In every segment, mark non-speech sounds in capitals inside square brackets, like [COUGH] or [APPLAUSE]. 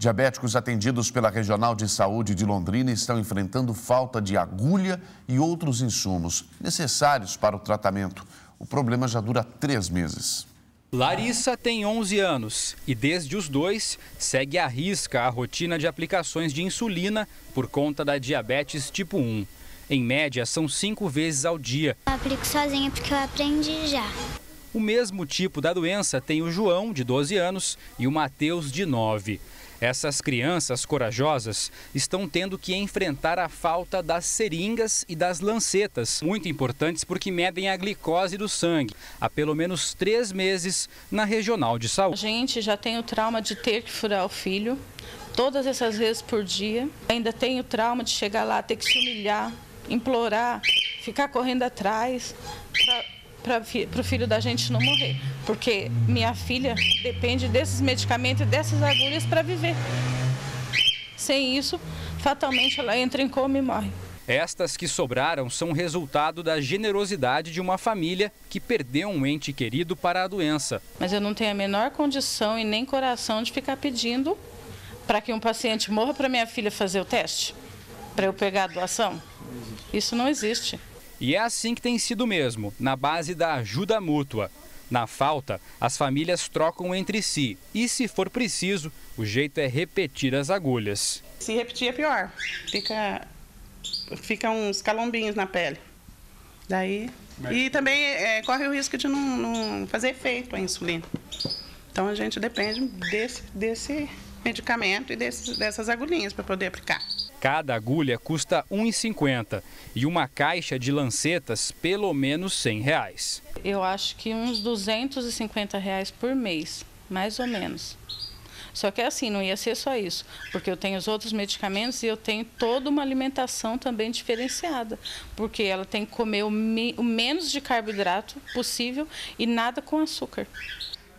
Diabéticos atendidos pela Regional de Saúde de Londrina estão enfrentando falta de agulha e outros insumos necessários para o tratamento. O problema já dura três meses. Larissa tem 11 anos e, desde os dois, segue à risca a rotina de aplicações de insulina por conta da diabetes tipo 1. Em média, são cinco vezes ao dia. Eu aplico sozinha porque eu aprendi já. O mesmo tipo da doença tem o João, de 12 anos, e o Matheus, de 9. Essas crianças corajosas estão tendo que enfrentar a falta das seringas e das lancetas, muito importantes porque medem a glicose do sangue, há pelo menos três meses na regional de saúde. A gente já tem o trauma de ter que furar o filho todas essas vezes por dia. Ainda tem o trauma de chegar lá, ter que se humilhar, implorar, ficar correndo atrás. Pra para o filho da gente não morrer. Porque minha filha depende desses medicamentos e dessas agulhas para viver. Sem isso, fatalmente ela entra em coma e morre. Estas que sobraram são resultado da generosidade de uma família que perdeu um ente querido para a doença. Mas eu não tenho a menor condição e nem coração de ficar pedindo para que um paciente morra para minha filha fazer o teste, para eu pegar a doação. Isso não existe. E é assim que tem sido mesmo, na base da ajuda mútua. Na falta, as famílias trocam entre si e, se for preciso, o jeito é repetir as agulhas. Se repetir é pior, fica, fica uns calombinhos na pele. Daí. E também é, corre o risco de não, não, fazer efeito a insulina. Então a gente depende desse, desse medicamento e desses, dessas agulhinhas para poder aplicar. Cada agulha custa R$ 1,50 e uma caixa de lancetas, pelo menos R$ 100. Reais. Eu acho que uns R$ 250 reais por mês, mais ou menos. Só que é assim, não ia ser só isso, porque eu tenho os outros medicamentos e eu tenho toda uma alimentação também diferenciada, porque ela tem que comer o, me o menos de carboidrato possível e nada com açúcar.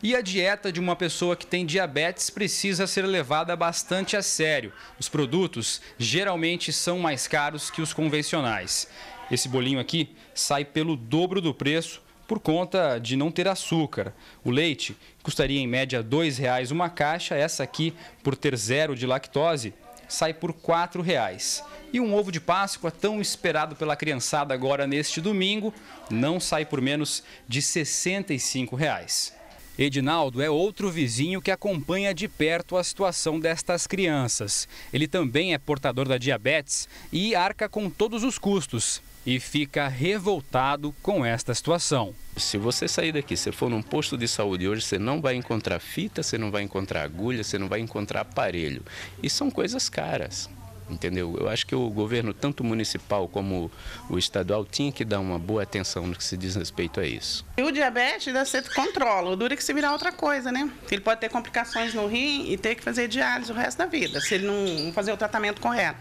E a dieta de uma pessoa que tem diabetes precisa ser levada bastante a sério. Os produtos geralmente são mais caros que os convencionais. Esse bolinho aqui sai pelo dobro do preço por conta de não ter açúcar. O leite custaria em média R$ 2,00 uma caixa, essa aqui, por ter zero de lactose, sai por R$ 4,00. E um ovo de Páscoa, tão esperado pela criançada agora neste domingo, não sai por menos de R$ 65,00. Edinaldo é outro vizinho que acompanha de perto a situação destas crianças. Ele também é portador da diabetes e arca com todos os custos e fica revoltado com esta situação. Se você sair daqui, se for num posto de saúde hoje, você não vai encontrar fita, você não vai encontrar agulha, você não vai encontrar aparelho. E são coisas caras entendeu? Eu acho que o governo, tanto municipal como o estadual, tinha que dar uma boa atenção no que se diz respeito a isso. E o diabetes dá certo controle. o dura é que se virar é outra coisa, né? Ele pode ter complicações no rim e ter que fazer diálise o resto da vida, se ele não fazer o tratamento correto.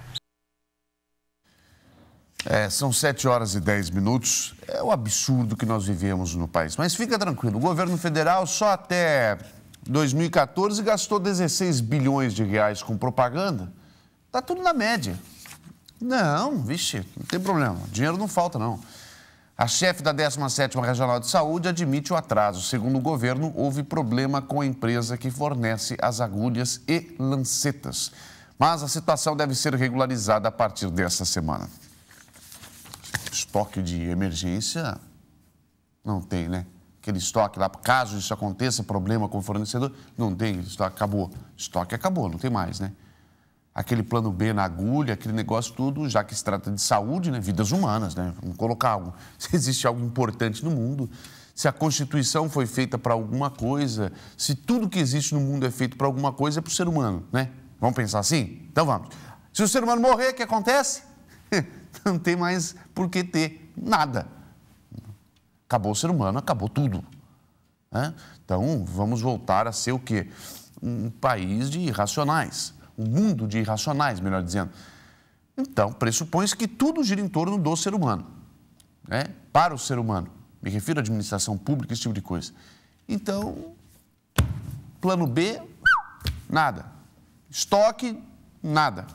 É, são 7 horas e 10 minutos. É o absurdo que nós vivemos no país. Mas fica tranquilo, o governo federal só até 2014 gastou 16 bilhões de reais com propaganda Está tudo na média. Não, vixe, não tem problema. Dinheiro não falta, não. A chefe da 17ª Regional de Saúde admite o atraso. Segundo o governo, houve problema com a empresa que fornece as agulhas e lancetas. Mas a situação deve ser regularizada a partir desta semana. Estoque de emergência não tem, né? Aquele estoque lá, caso isso aconteça, problema com o fornecedor, não tem, estoque acabou. Estoque acabou, não tem mais, né? aquele plano B na agulha, aquele negócio tudo, já que se trata de saúde, né? vidas humanas, né? Vamos colocar algo. [LAUGHS] Se existe algo importante no mundo, se a Constituição foi feita para alguma coisa, se tudo que existe no mundo é feito para alguma coisa, é para o ser humano, né? Vamos pensar assim? Então vamos. Se o ser humano morrer, o que acontece? [LAUGHS] Não tem mais por que ter nada. Acabou o ser humano, acabou tudo. Né? Então, vamos voltar a ser o quê? Um país de irracionais um mundo de irracionais, melhor dizendo. Então, pressupõe-se que tudo gira em torno do ser humano, né? para o ser humano. Me refiro à administração pública, esse tipo de coisa. Então, plano B, nada. Estoque, nada.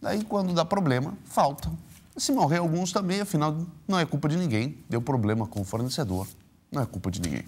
Daí, quando dá problema, falta. Se morrer alguns também, afinal, não é culpa de ninguém. Deu problema com o fornecedor, não é culpa de ninguém.